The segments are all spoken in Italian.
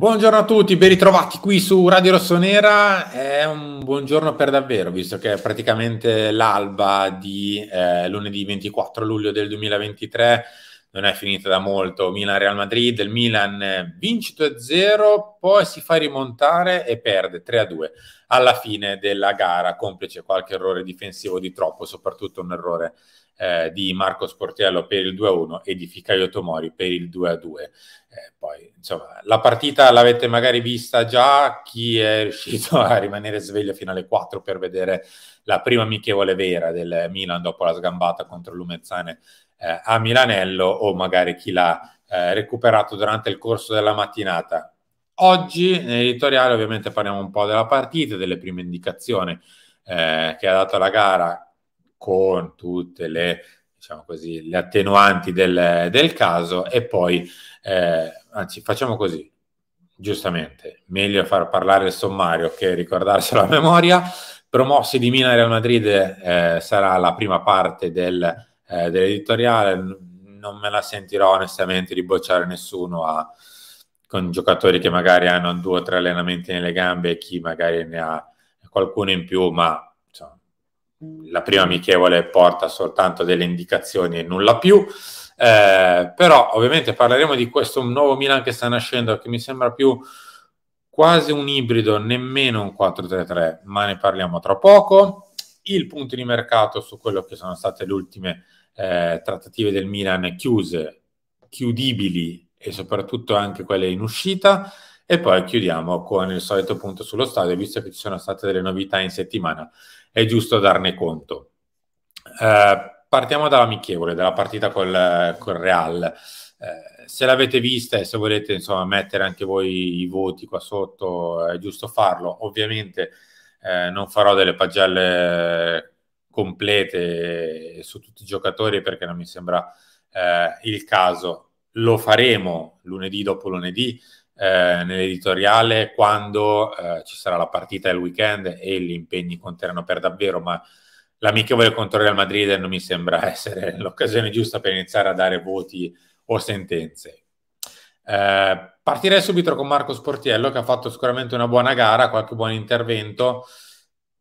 Buongiorno a tutti, ben ritrovati qui su Radio Rossonera. È un buongiorno per davvero, visto che è praticamente l'alba di eh, lunedì 24 luglio del 2023. Non è finita da molto. Milan-Real Madrid, il Milan vince 2-0, poi si fa rimontare e perde 3-2 alla fine della gara, complice qualche errore difensivo di troppo, soprattutto un errore eh, di Marco Sportiello per il 2-1 e di Ficaio Tomori per il 2-2. Eh, poi, insomma, la partita l'avete magari vista già, chi è riuscito a rimanere sveglio fino alle 4 per vedere la prima amichevole vera del Milan dopo la sgambata contro l'Umezzane eh, a Milanello o magari chi l'ha eh, recuperato durante il corso della mattinata. Oggi nell'editoriale ovviamente parliamo un po' della partita, delle prime indicazioni eh, che ha dato la gara, con tutte le, diciamo così, le attenuanti del, del, caso e poi, eh, anzi facciamo così, giustamente, meglio far parlare il sommario che ricordarselo a memoria, promossi di Milan e Real Madrid eh, sarà la prima parte del, eh, dell'editoriale, non me la sentirò onestamente di bocciare nessuno a, con giocatori che magari hanno due o tre allenamenti nelle gambe e chi magari ne ha qualcuno in più, ma la prima amichevole porta soltanto delle indicazioni e nulla più. Eh, però ovviamente parleremo di questo nuovo Milan che sta nascendo, che mi sembra più quasi un ibrido, nemmeno un 4-3-3, ma ne parliamo tra poco. Il punto di mercato su quello che sono state le ultime eh, trattative del Milan chiuse, chiudibili e soprattutto anche quelle in uscita. E poi chiudiamo con il solito punto sullo stadio, visto che ci sono state delle novità in settimana è giusto darne conto. Eh, partiamo dall'amichevole, dalla partita col, col Real. Eh, se l'avete vista e se volete insomma, mettere anche voi i voti qua sotto, è giusto farlo. Ovviamente eh, non farò delle pagelle complete su tutti i giocatori perché non mi sembra eh, il caso. Lo faremo lunedì dopo lunedì eh, nell'editoriale quando eh, ci sarà la partita del weekend e gli impegni conteranno per davvero, ma l'amichevole contro Real Madrid non mi sembra essere l'occasione giusta per iniziare a dare voti o sentenze. Eh, partirei subito con Marco Sportiello che ha fatto sicuramente una buona gara, qualche buon intervento,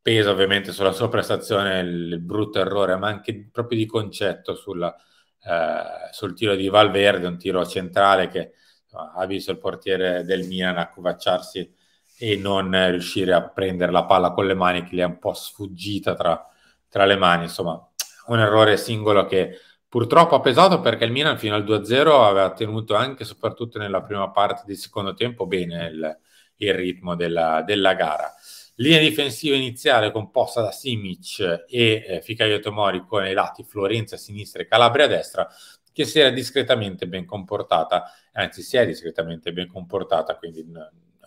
pesa ovviamente sulla sua prestazione il brutto errore, ma anche proprio di concetto sulla, eh, sul tiro di Valverde, un tiro centrale che ha visto il portiere del Milan accovacciarsi e non riuscire a prendere la palla con le mani che gli è un po' sfuggita tra, tra le mani. Insomma, un errore singolo che purtroppo ha pesato perché il Milan fino al 2-0 aveva tenuto anche, soprattutto nella prima parte del secondo tempo, bene il, il ritmo della, della, gara. Linea difensiva iniziale composta da Simic e eh, Ficaio Tomori con i lati Florenza a sinistra e Calabria a destra, che si era discretamente ben comportata, anzi si è discretamente ben comportata, quindi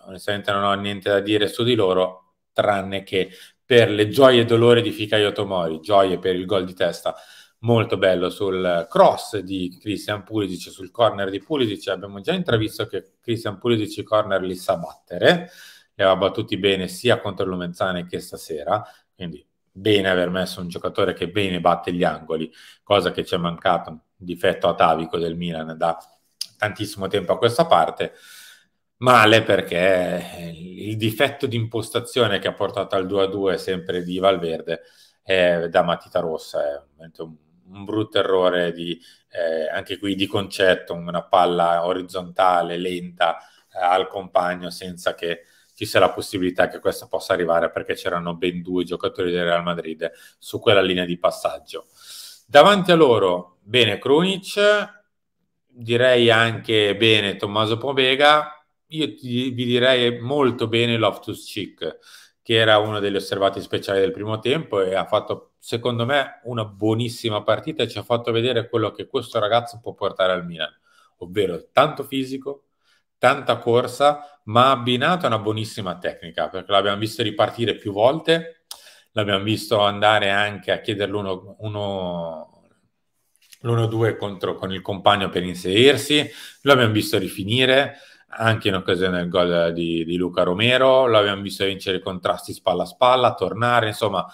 onestamente non ho niente da dire su di loro, tranne che per le gioie e dolore di Fikayo Tomori, gioie per il gol di testa molto bello sul cross di Christian Pulisic, sul corner di Pulisic, abbiamo già intravisto che Christian Pulisic i corner li sa battere, li ha battuti bene sia contro Lumezzane che stasera, quindi bene aver messo un giocatore che bene batte gli angoli, cosa che ci è mancata difetto atavico del Milan da tantissimo tempo a questa parte, male perché il difetto di impostazione che ha portato al 2-2 sempre di Valverde è da matita rossa, è un, un brutto errore di, eh, anche qui di concetto, una palla orizzontale, lenta eh, al compagno senza che ci sia la possibilità che questa possa arrivare perché c'erano ben due giocatori del Real Madrid su quella linea di passaggio. Davanti a loro bene Krunic, direi anche bene Tommaso Povega, io ti, vi direi molto bene Loftus Chick, che era uno degli osservati speciali del primo tempo e ha fatto, secondo me, una buonissima partita e ci ha fatto vedere quello che questo ragazzo può portare al Milan, ovvero tanto fisico, tanta corsa, ma abbinato a una buonissima tecnica, perché l'abbiamo visto ripartire più volte, l'abbiamo visto andare anche a chiederlo uno, uno l'1-2 contro, con il compagno per inserirsi, l'abbiamo visto rifinire anche in occasione del gol di, di Luca Romero, l'abbiamo visto vincere i contrasti spalla a spalla, tornare, insomma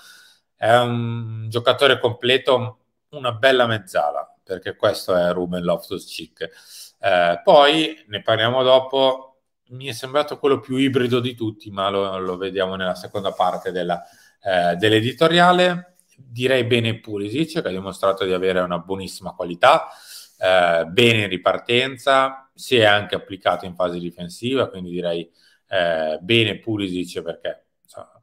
è un giocatore completo, una bella mezzala, perché questo è Ruben Loftus-Cheek. Eh, poi ne parliamo dopo, mi è sembrato quello più ibrido di tutti, ma lo, lo vediamo nella seconda parte della, eh, dell'editoriale direi bene Pulisic cioè che ha dimostrato di avere una buonissima qualità, eh, bene in ripartenza, si è anche applicato in fase difensiva, quindi direi eh, bene Pulisic cioè perché insomma,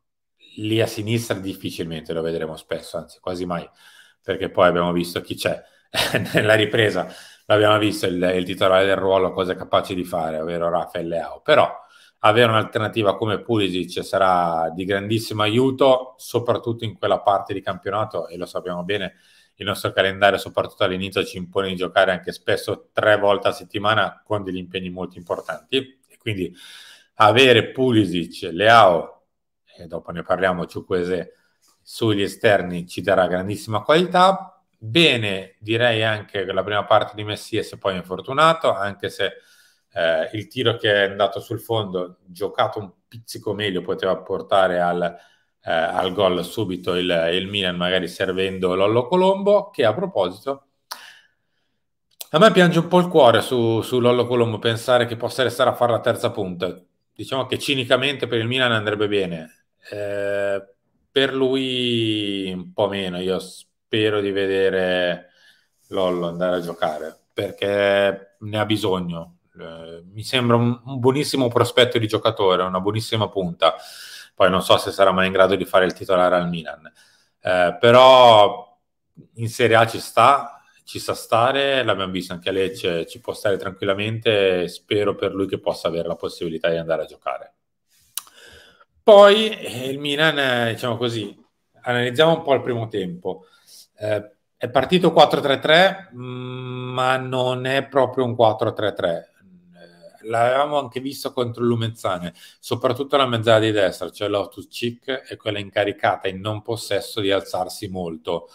lì a sinistra difficilmente lo vedremo spesso, anzi quasi mai, perché poi abbiamo visto chi c'è nella ripresa, l'abbiamo visto il, il, titolare del ruolo cosa è capace di fare, ovvero Rafael Leao, però avere un'alternativa come Pulisic sarà di grandissimo aiuto, soprattutto in quella parte di campionato, e lo sappiamo bene, il nostro calendario, soprattutto all'inizio, ci impone di giocare anche spesso tre volte a settimana con degli impegni molto importanti. E quindi avere Pulisic, Leao, e dopo ne parliamo, Ciuquese, sugli esterni ci darà grandissima qualità. Bene, direi anche la prima parte di Messias, poi è infortunato, anche se eh, il tiro che è andato sul fondo, giocato un pizzico meglio, poteva portare al, eh, al gol subito il, il, Milan, magari servendo Lollo Colombo, che a proposito... A me piange un po' il cuore su, su Lollo Colombo pensare che possa restare a fare la terza punta. Diciamo che cinicamente per il Milan andrebbe bene, eh, per lui un po' meno. Io spero di vedere Lollo andare a giocare perché ne ha bisogno eh, mi sembra un, un, buonissimo prospetto di giocatore, una buonissima punta. Poi non so se sarà mai in grado di fare il titolare al Milan, eh, però in Serie A ci sta, ci sa stare, l'abbiamo visto anche a Lecce, ci può stare tranquillamente, spero per lui che possa avere la possibilità di andare a giocare. Poi eh, il Milan, eh, diciamo così, analizziamo un po' il primo tempo. Eh, è partito 4-3-3, mm, ma non è proprio un 4-3-3 l'avevamo anche visto contro il Lumezzane, soprattutto la mezzala di destra, cioè Lotus Chick, è quella incaricata in non possesso di alzarsi molto.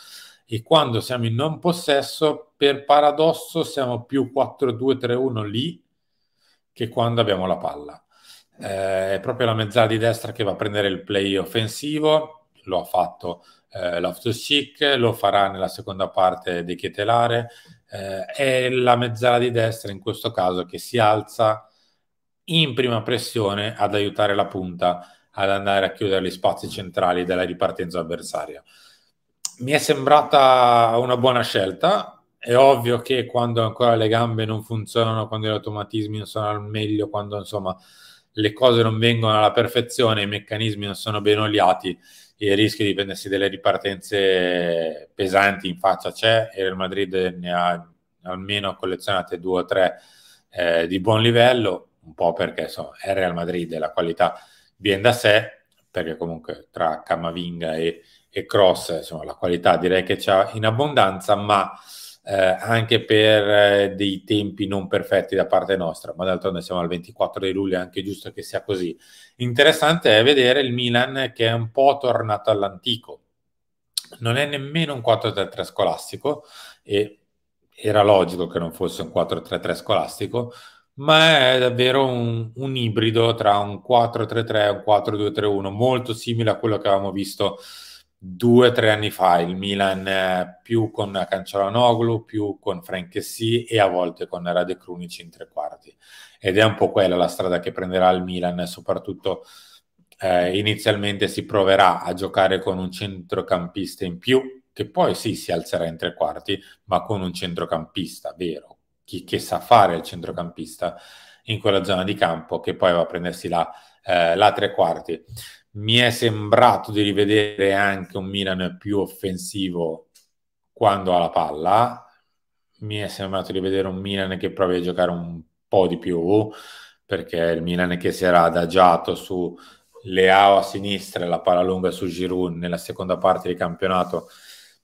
E quando siamo in non possesso, per paradosso, siamo più 4-2-3-1 lì che quando abbiamo la palla. Eh, è proprio la mezzala di destra che va a prendere il play offensivo, lo ha fatto eh, Loftus Chic, lo farà nella seconda parte di Chietelare, eh, è la mezzala di destra in questo caso che si alza in prima pressione ad aiutare la punta ad andare a chiudere gli spazi centrali della ripartenza avversaria. Mi è sembrata una buona scelta. È ovvio che quando ancora le gambe non funzionano, quando gli automatismi non sono al meglio, quando insomma le cose non vengono alla perfezione, i meccanismi non sono ben oliati, il rischio di prendersi delle ripartenze pesanti in faccia c'è e il Madrid ne ha almeno collezionate due o tre eh, di buon livello, un po' perché insomma, è Real Madrid e la qualità viene da sé, perché comunque tra Camavinga e, e Cross insomma, la qualità direi che c'è in abbondanza, ma eh, anche per eh, dei tempi non perfetti da parte nostra, ma d'altronde siamo al 24 di luglio, è anche giusto che sia così. Interessante è vedere il Milan che è un po' tornato all'antico, non è nemmeno un 4-3-3 scolastico e era logico che non fosse un 4-3-3 scolastico, ma è davvero un, un ibrido tra un 4-3-3 e un 4-2-3-1, molto simile a quello che avevamo visto due o tre anni fa il Milan eh, più con Cancialanoglu, più con Frank Sì e a volte con Rade Krunic in tre quarti. Ed è un po' quella la strada che prenderà il Milan, soprattutto eh, inizialmente si proverà a giocare con un centrocampista in più, che poi sì si alzerà in tre quarti, ma con un centrocampista vero, chi che sa fare il centrocampista in quella zona di campo che poi va a prendersi la, eh, la tre quarti mi è sembrato di rivedere anche un Milan più offensivo quando ha la palla, mi è sembrato di vedere un Milan che provi a giocare un po' di più, perché il Milan che si era adagiato su Leao a sinistra e la palla lunga su Giroud nella seconda parte di campionato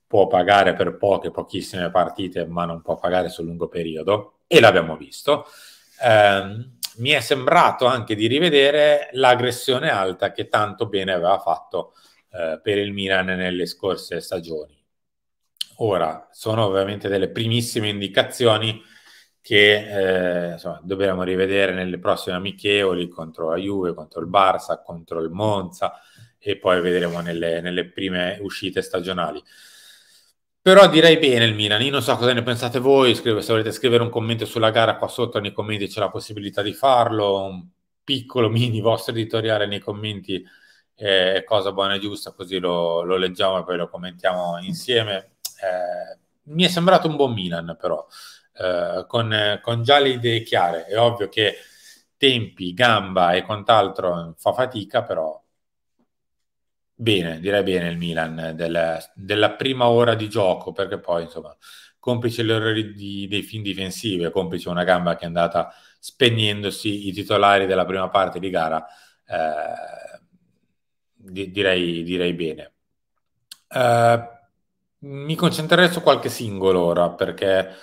può pagare per poche, pochissime partite, ma non può pagare sul lungo periodo, e l'abbiamo visto ehm, mi è sembrato anche di rivedere l'aggressione alta che tanto bene aveva fatto eh, per il Milan nelle scorse stagioni. Ora, sono ovviamente delle primissime indicazioni che eh, insomma, rivedere nelle prossime amichevoli contro la Juve, contro il Barça, contro il Monza e poi vedremo nelle, nelle prime uscite stagionali. Però direi bene il Milan, io non so cosa ne pensate voi, scrive, se volete scrivere un commento sulla gara qua sotto nei commenti c'è la possibilità di farlo, un piccolo mini vostro editoriale nei commenti è eh, cosa buona e giusta, così lo, lo, leggiamo e poi lo commentiamo insieme. Eh, mi è sembrato un buon Milan però, eh, con, con già le idee chiare, è ovvio che tempi, gamba e quant'altro fa fatica, però Bene, direi bene il Milan della, della prima ora di gioco, perché poi, insomma, complice gli errori di, dei fin difensivi e complice una gamba che è andata spegnendosi, i titolari della prima parte di gara, eh, di, direi, direi, bene. Eh, mi concentrerei su qualche singolo ora, perché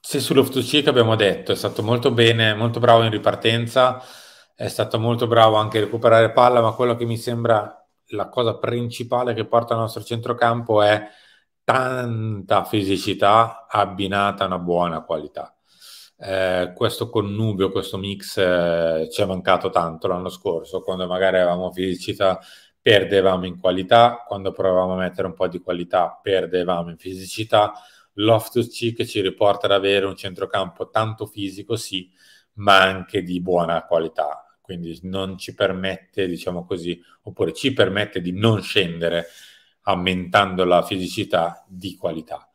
se sull'off to abbiamo detto è stato molto bene, molto bravo in ripartenza, è stato molto bravo anche a recuperare palla, ma quello che mi sembra la cosa principale che porta al nostro centrocampo è tanta fisicità abbinata a una buona qualità. Eh, questo connubio, questo mix eh, ci è mancato tanto l'anno scorso, quando magari avevamo fisicità perdevamo in qualità, quando provavamo a mettere un po' di qualità perdevamo in fisicità. Loftus Cheek ci riporta ad avere un centrocampo tanto fisico, sì, ma anche di buona qualità quindi non ci permette, diciamo così, oppure ci permette di non scendere aumentando la fisicità di qualità.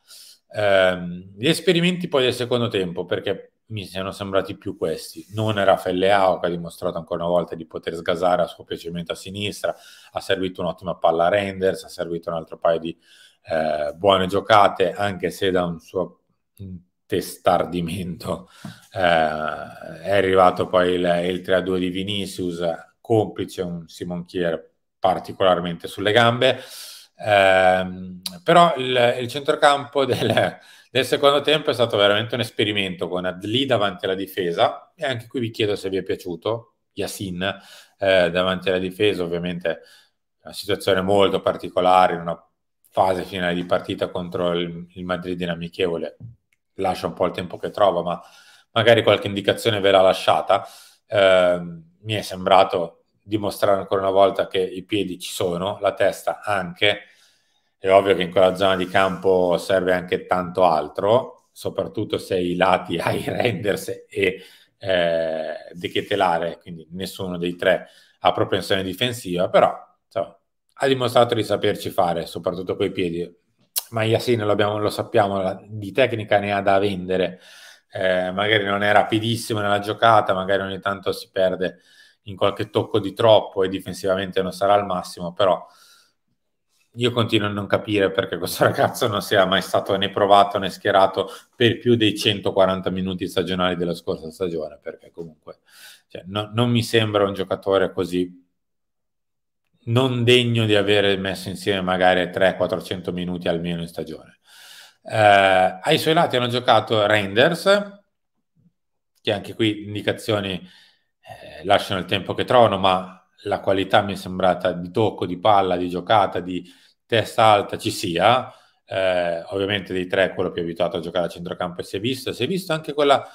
Eh, gli esperimenti poi del secondo tempo, perché mi siano sembrati più questi. Non era Felleao che ha dimostrato ancora una volta di poter sgasare a suo piacimento a sinistra, ha servito un'ottima palla a Renders, ha servito un altro paio di eh, buone giocate, anche se da un suo testardimento. Eh, è arrivato poi il, il 3-2 di Vinicius, complice un Simon Kier particolarmente sulle gambe. Eh, però il, il centrocampo del, del, secondo tempo è stato veramente un esperimento con Adli davanti alla difesa e anche qui vi chiedo se vi è piaciuto Yasin eh, davanti alla difesa ovviamente una situazione molto particolare in una fase finale di partita contro il, il Madrid in amichevole lascia un po' il tempo che trova, ma magari qualche indicazione ve l'ha lasciata. Eh, mi è sembrato dimostrare ancora una volta che i piedi ci sono, la testa anche. È ovvio che in quella zona di campo serve anche tanto altro, soprattutto se i lati ai renders e eh, Chetelare, quindi nessuno dei tre ha propensione difensiva, però insomma, ha dimostrato di saperci fare, soprattutto coi piedi ma Yasin lo, lo, sappiamo, di tecnica ne ha da vendere. Eh, magari non è rapidissimo nella giocata, magari ogni tanto si perde in qualche tocco di troppo e difensivamente non sarà al massimo, però io continuo a non capire perché questo ragazzo non sia mai stato né provato né schierato per più dei 140 minuti stagionali della scorsa stagione, perché comunque cioè, no, non mi sembra un giocatore così non degno di avere messo insieme magari 300-400 minuti almeno in stagione. Eh, ai suoi lati hanno giocato Renders, che anche qui indicazioni eh, lasciano il tempo che trovano, ma la qualità mi è sembrata di tocco, di palla, di giocata, di testa alta ci sia. Eh, ovviamente dei tre quello più abituato a giocare a centrocampo e si è visto, si è visto anche quella,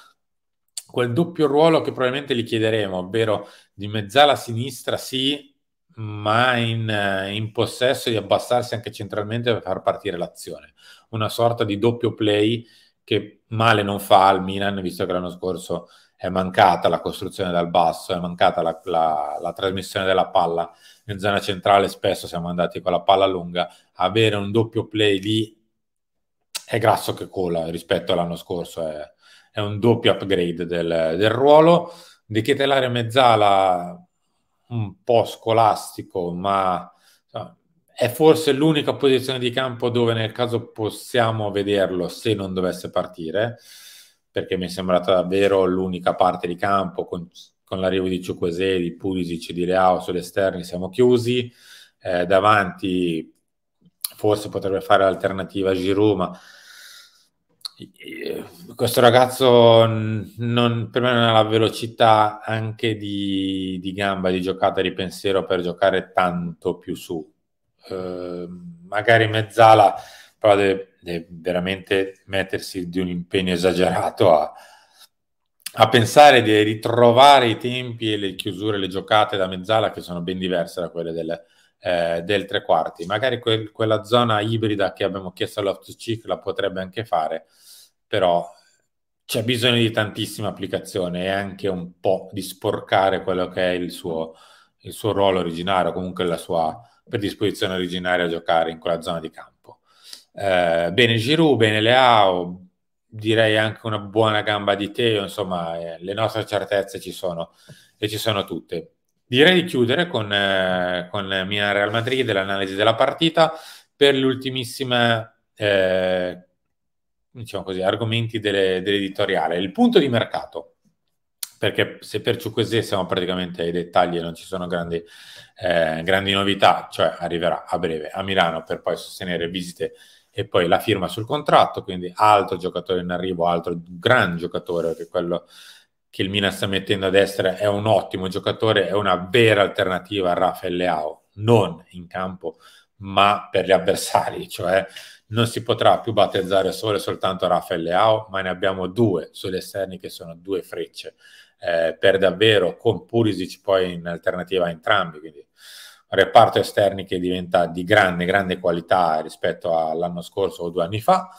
quel doppio ruolo che probabilmente gli chiederemo, ovvero di mezzala sinistra sì, ma in, eh, in, possesso di abbassarsi anche centralmente per far partire l'azione. Una sorta di doppio play che male non fa al Milan, visto che l'anno scorso è mancata la costruzione dal basso, è mancata la, la, la trasmissione della palla in zona centrale, spesso siamo andati con la palla lunga, avere un doppio play lì è grasso che cola rispetto all'anno scorso, è, è un doppio upgrade del, del ruolo. Di che telare mezzala un po' scolastico, ma è forse l'unica posizione di campo dove nel caso possiamo vederlo se non dovesse partire, perché mi è sembrata davvero l'unica parte di campo con, con l'arrivo di Ciucosè, di Pulisic, di Leao sugli esterni siamo chiusi, eh, davanti forse potrebbe fare l'alternativa Giroud, ma questo ragazzo non, per me non ha la velocità anche di, di, gamba, di giocata, di pensiero per giocare tanto più su. Eh, magari mezzala, però deve, deve, veramente mettersi di un impegno esagerato a, a, pensare di ritrovare i tempi e le chiusure, le giocate da mezzala che sono ben diverse da quelle del, eh, del tre quarti. Magari quel, quella zona ibrida che abbiamo chiesto all'off all'OfTC la potrebbe anche fare, però c'è bisogno di tantissima applicazione e anche un po' di sporcare quello che è il suo, il suo ruolo originario, comunque la sua predisposizione originaria a giocare in quella zona di campo. Eh, bene Giroud, bene Leao, direi anche una buona gamba di Teo, insomma eh, le nostre certezze ci sono e ci sono tutte. Direi di chiudere con, eh, con Milan Real Madrid, dell'analisi della partita, per gli ultimissimi eh, diciamo così, argomenti delle, dell'editoriale. Il punto di mercato, perché se per Ciucquese siamo praticamente ai dettagli e non ci sono grandi, eh, grandi novità, cioè arriverà a breve a Milano per poi sostenere visite e poi la firma sul contratto, quindi altro giocatore in arrivo, altro gran giocatore che quello che il Milan sta mettendo a destra è un ottimo giocatore, è una vera alternativa a Rafael Leao, non in campo ma per gli avversari, cioè non si potrà più battezzare solo e soltanto Rafael Leao, ma ne abbiamo due sugli esterni che sono due frecce eh, per davvero con Pulisic poi in alternativa a entrambi, quindi un reparto esterni che diventa di grande, grande qualità rispetto all'anno scorso o due anni fa.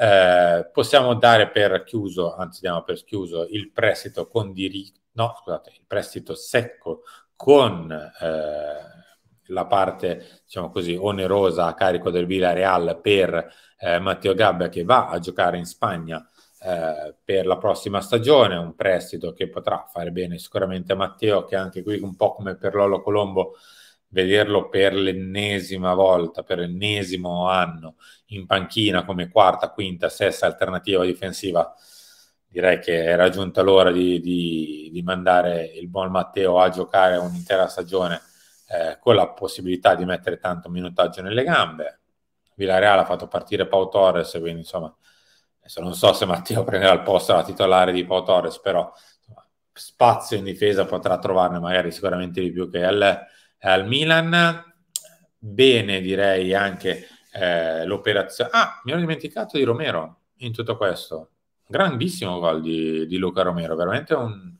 Eh, possiamo dare per chiuso, anzi diamo per chiuso, il prestito con diritto, no scusate, il prestito secco con eh, la parte, diciamo così, onerosa a carico del Villarreal per eh, Matteo Gabbia che va a giocare in Spagna eh, per la prossima stagione, un prestito che potrà fare bene sicuramente a Matteo che anche qui un po' come per Lolo Colombo vederlo per l'ennesima volta, per l'ennesimo anno in panchina come quarta, quinta, sesta alternativa difensiva, direi che era giunta l'ora di, di, di mandare il buon Matteo a giocare un'intera stagione eh, con la possibilità di mettere tanto minutaggio nelle gambe. Villarreal ha fatto partire Pau Torres, quindi insomma, adesso non so se Matteo prenderà il posto da titolare di Pau Torres, però insomma, spazio in difesa potrà trovarne magari sicuramente di più che al al Milan. Bene, direi anche eh, l'operazione. Ah, mi ero dimenticato di Romero in tutto questo. Grandissimo gol di, di Luca Romero, veramente un,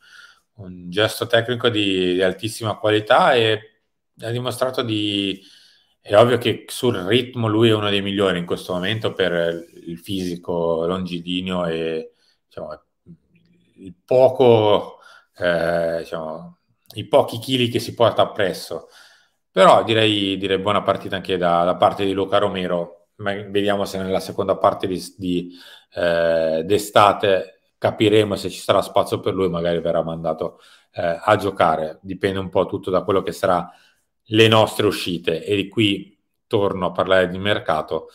un gesto tecnico di, di, altissima qualità e ha dimostrato di... È ovvio che sul ritmo lui è uno dei migliori in questo momento per il fisico longilineo e diciamo, il poco eh, diciamo, i pochi chili che si porta appresso. Però direi, direi buona partita anche da, da, parte di Luca Romero. Ma vediamo se nella seconda parte di, di, eh, d'estate capiremo se ci sarà spazio per lui, magari verrà mandato eh, a giocare. Dipende un po' tutto da quello che sarà le nostre uscite. E di qui torno a parlare di mercato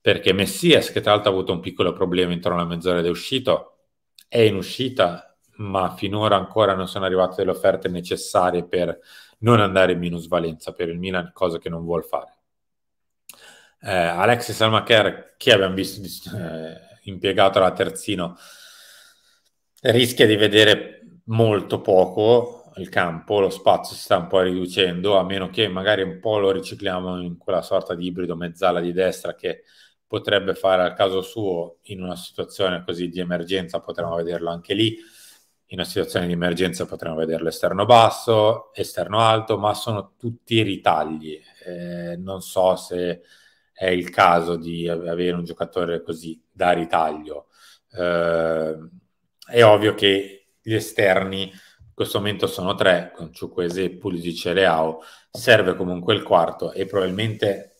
perché Messias, che tra l'altro ha avuto un piccolo problema intorno alla mezz'ora ed è uscito, è in uscita, ma finora ancora non sono arrivate le offerte necessarie per non andare in minusvalenza per il Milan, cosa che non vuol fare. Eh, Alexis Almacher, che abbiamo visto eh, impiegato alla terzino, rischia di vedere molto poco il campo, lo spazio si sta un po' riducendo, a meno che magari un po' lo ricicliamo in quella sorta di ibrido mezzala di destra che potrebbe fare al caso suo in una situazione così di emergenza, potremmo vederlo anche lì in una situazione di emergenza potremmo vederlo esterno basso, esterno alto, ma sono tutti ritagli. Eh, non so se è il caso di avere un giocatore così da ritaglio. Eh, è ovvio che gli esterni in questo momento sono tre, con Ciuquese, Pulisic e Leao. Serve comunque il quarto e probabilmente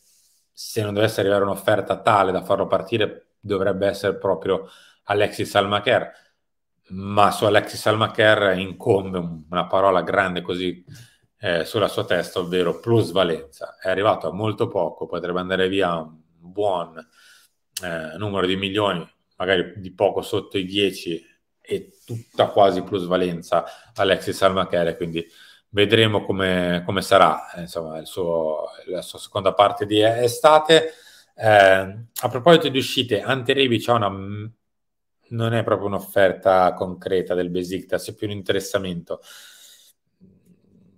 se non dovesse arrivare un'offerta tale da farlo partire dovrebbe essere proprio Alexis Almacher ma su Alexis Almacher incombe una parola grande così eh, sulla sua testa, ovvero plusvalenza. È arrivato a molto poco, potrebbe andare via un buon eh, numero di milioni, magari di poco sotto i 10 e tutta quasi plusvalenza Alexis Almacher, quindi vedremo come, come sarà eh, insomma, suo, la sua seconda parte di estate. Eh, a proposito di uscite, Ante Rebic ha una non è proprio un'offerta concreta del Besiktas, è più un interessamento.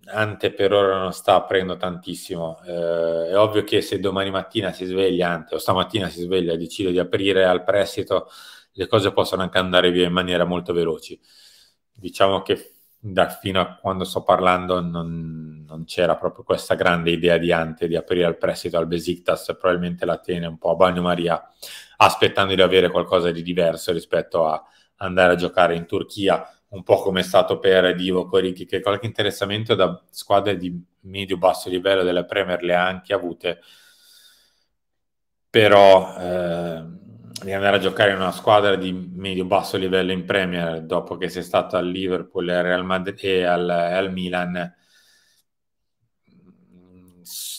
Ante per ora non sta aprendo tantissimo. Eh, è ovvio che se domani mattina si sveglia Ante o stamattina si sveglia e decide di aprire al prestito, le cose possono anche andare via in maniera molto veloce. Diciamo che da fino a quando sto parlando non, non c'era proprio questa grande idea di Ante di aprire il prestito al Besiktas, probabilmente la tiene un po' a bagnomaria, aspettando di avere qualcosa di diverso rispetto a andare a giocare in Turchia, un po' come è stato per Divo Corichi, che qualche interessamento da squadre di medio-basso livello della Premier le ha anche avute, però eh, di andare a giocare in una squadra di medio-basso livello in Premier dopo che sei stato al Liverpool e al, Mad- e al, al Milan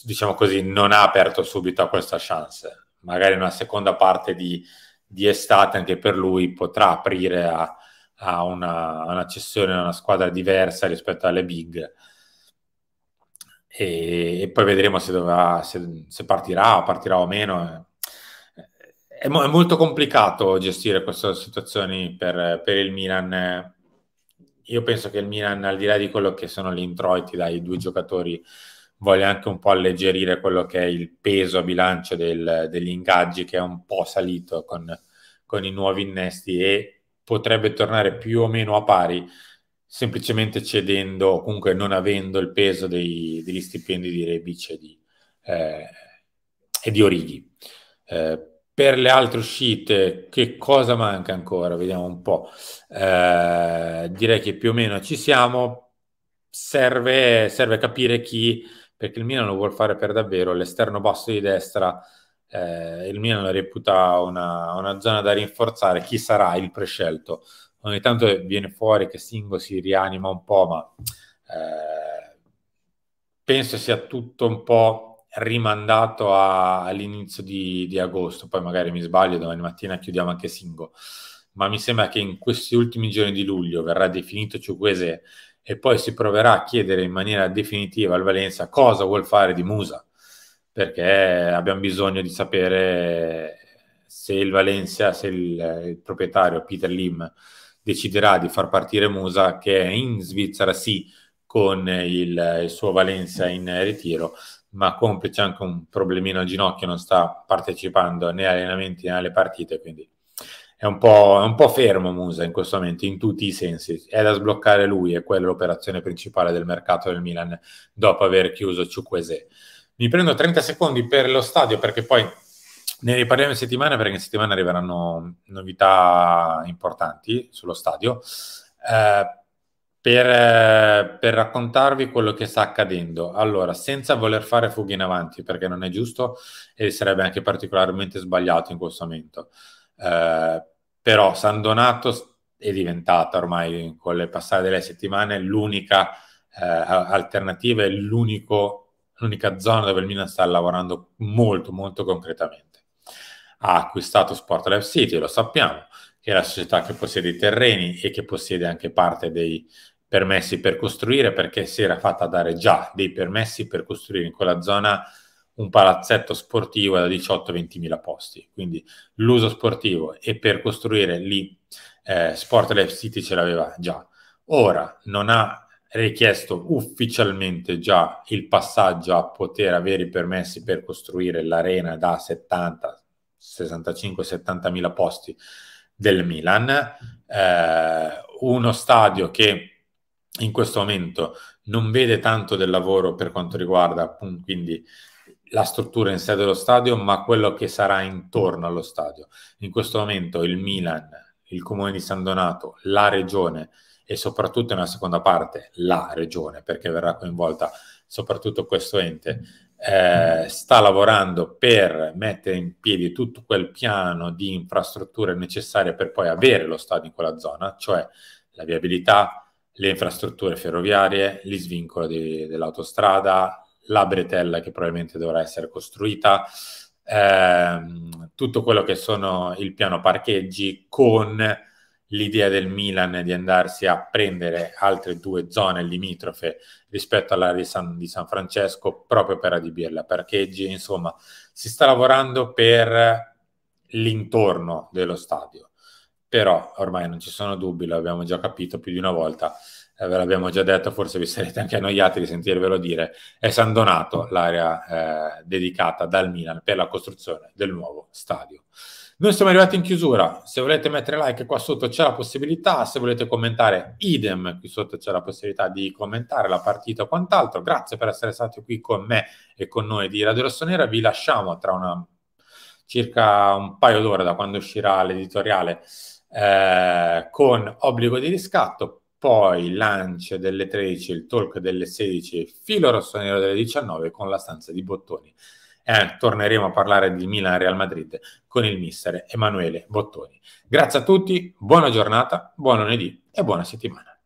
diciamo così, non ha aperto subito a questa chance. Magari una seconda parte di, di estate anche per lui potrà aprire a, a una, a una cessione a una squadra diversa rispetto alle big. E, e poi vedremo se, dovrà, se, se, partirà, partirà o meno. È, è, molto complicato gestire queste situazioni per, per il Milan. Io penso che il Milan, al di là di quello che sono gli introiti dai due giocatori voglio anche un po' alleggerire quello che è il peso a bilancio del, degli ingaggi che è un po' salito con, con, i nuovi innesti e potrebbe tornare più o meno a pari semplicemente cedendo, comunque non avendo il peso dei, degli stipendi di Rebic e di, eh, e di Orighi. Eh, per le altre uscite, che cosa manca ancora? Vediamo un po'. Eh, direi che più o meno ci siamo. Serve, serve capire chi perché il Milan lo vuole fare per davvero, l'esterno basso di destra eh, il Milan lo reputa una, una, zona da rinforzare, chi sarà il prescelto? Ogni tanto viene fuori che Singo si rianima un po', ma eh, penso sia tutto un po' rimandato a, all'inizio di, di, agosto, poi magari mi sbaglio, domani mattina chiudiamo anche Singo, ma mi sembra che in questi ultimi giorni di luglio verrà definito Ciuquese e poi si proverà a chiedere in maniera definitiva al Valencia cosa vuol fare di Musa, perché abbiamo bisogno di sapere se il Valencia, se il, eh, il proprietario Peter Lim deciderà di far partire Musa, che è in Svizzera sì, con il, il suo Valencia in ritiro, ma complice anche un problemino al ginocchio, non sta partecipando né agli allenamenti né alle partite, quindi è un, po', è un po' fermo Musa in questo momento, in tutti i sensi. È da sbloccare lui, e quella è l'operazione principale del mercato del Milan dopo aver chiuso Ciuquese. Mi prendo 30 secondi per lo stadio perché poi ne riparliamo in settimana perché in settimana arriveranno novità importanti sullo stadio. Eh, per, eh, per, raccontarvi quello che sta accadendo. Allora, senza voler fare fughe in avanti, perché non è giusto e sarebbe anche particolarmente sbagliato in questo momento. Eh, però San Donato è diventata ormai con le passate delle settimane l'unica eh, alternativa e l'unica zona dove il Milan sta lavorando molto molto concretamente. Ha acquistato Sport Life City, lo sappiamo, che è la società che possiede i terreni e che possiede anche parte dei permessi per costruire perché si era fatta dare già dei permessi per costruire in quella zona un palazzetto sportivo da 18-20 mila posti. Quindi l'uso sportivo e per costruire lì eh, Sport Life City ce l'aveva già. Ora non ha richiesto ufficialmente già il passaggio a poter avere i permessi per costruire l'arena da 70, 65, 70 mila posti del Milan, eh, uno stadio che in questo momento non vede tanto del lavoro per quanto riguarda appunto quindi la struttura in sé dello stadio, ma quello che sarà intorno allo stadio. In questo momento il Milan, il comune di San Donato, la regione e soprattutto nella seconda parte la regione, perché verrà coinvolta soprattutto questo ente, eh, sta lavorando per mettere in piedi tutto quel piano di infrastrutture necessarie per poi avere lo stadio in quella zona, cioè la viabilità, le infrastrutture ferroviarie, gli svincoli dell'autostrada, la bretella che probabilmente dovrà essere costruita, ehm, tutto quello che sono il piano parcheggi con l'idea del Milan di andarsi a prendere altre due zone limitrofe rispetto all'area di San, di San Francesco proprio per adibirla parcheggi, insomma, si sta lavorando per l'intorno dello stadio. Però ormai non ci sono dubbi, l'abbiamo già capito più di una volta, eh, ve l'abbiamo già detto, forse vi sarete anche annoiati di sentirvelo dire, è San Donato l'area eh, dedicata dal Milan per la costruzione del nuovo stadio. Noi siamo arrivati in chiusura, se volete mettere like qua sotto c'è la possibilità, se volete commentare idem, qui sotto c'è la possibilità di commentare la partita o quant'altro. Grazie per essere stati qui con me e con noi di Radio Rossonera, vi lasciamo tra una, circa un paio d'ore da quando uscirà l'editoriale eh, con obbligo di riscatto poi Lance delle 13, il Talk delle 16 e Filo Rossonero delle 19 con la stanza di bottoni. Eh, torneremo a parlare di Milan-Real Madrid con il mister Emanuele Bottoni. Grazie a tutti, buona giornata, buon lunedì e buona settimana.